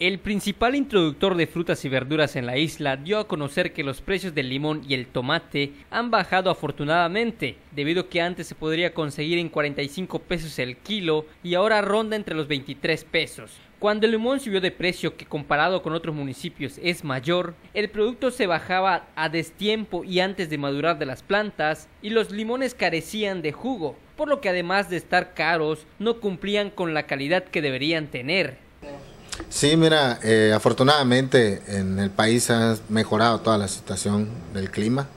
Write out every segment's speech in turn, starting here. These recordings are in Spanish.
El principal introductor de frutas y verduras en la isla dio a conocer que los precios del limón y el tomate han bajado afortunadamente, debido a que antes se podría conseguir en 45 pesos el kilo y ahora ronda entre los 23 pesos. Cuando el limón subió de precio, que comparado con otros municipios es mayor, el producto se bajaba a destiempo y antes de madurar de las plantas, y los limones carecían de jugo, por lo que además de estar caros, no cumplían con la calidad que deberían tener. Sí, mira, eh, afortunadamente en el país ha mejorado toda la situación del clima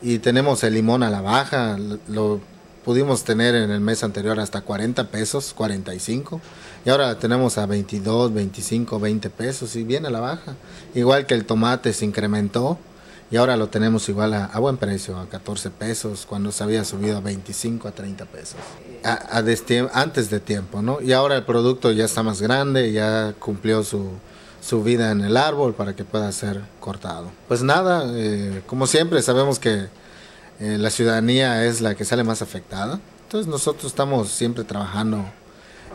y tenemos el limón a la baja, lo pudimos tener en el mes anterior hasta 40 pesos, 45, y ahora tenemos a 22, 25, 20 pesos y viene a la baja. Igual que el tomate se incrementó, y ahora lo tenemos igual a, buen precio, a 14 pesos, cuando se había subido a 25 a 30 pesos. antes de tiempo, ¿no? Y ahora el producto ya está más grande, ya cumplió su, vida en el árbol para que pueda ser cortado. Pues nada, eh, como siempre sabemos que eh, la ciudadanía es la que sale más afectada, entonces nosotros estamos siempre trabajando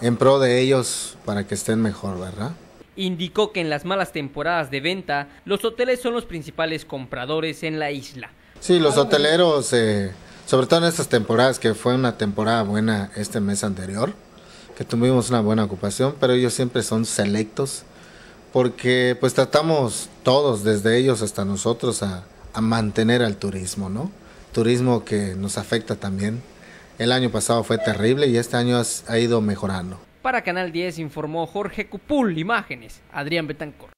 en pro de ellos para que estén mejor, ¿verdad? indicó que en las malas temporadas de venta, los hoteles son los principales compradores en la isla. Sí, los hoteleros, eh, sobre todo en estas temporadas, que fue una temporada buena este mes anterior, que tuvimos una buena ocupación, pero ellos siempre son selectos, porque pues tratamos todos, desde ellos hasta nosotros, a, mantener al turismo, ¿no? Turismo que nos afecta también. El año pasado fue terrible y este año ha ido mejorando. Para Canal 10 informó Jorge Cupul, imágenes, Adrián Betancor.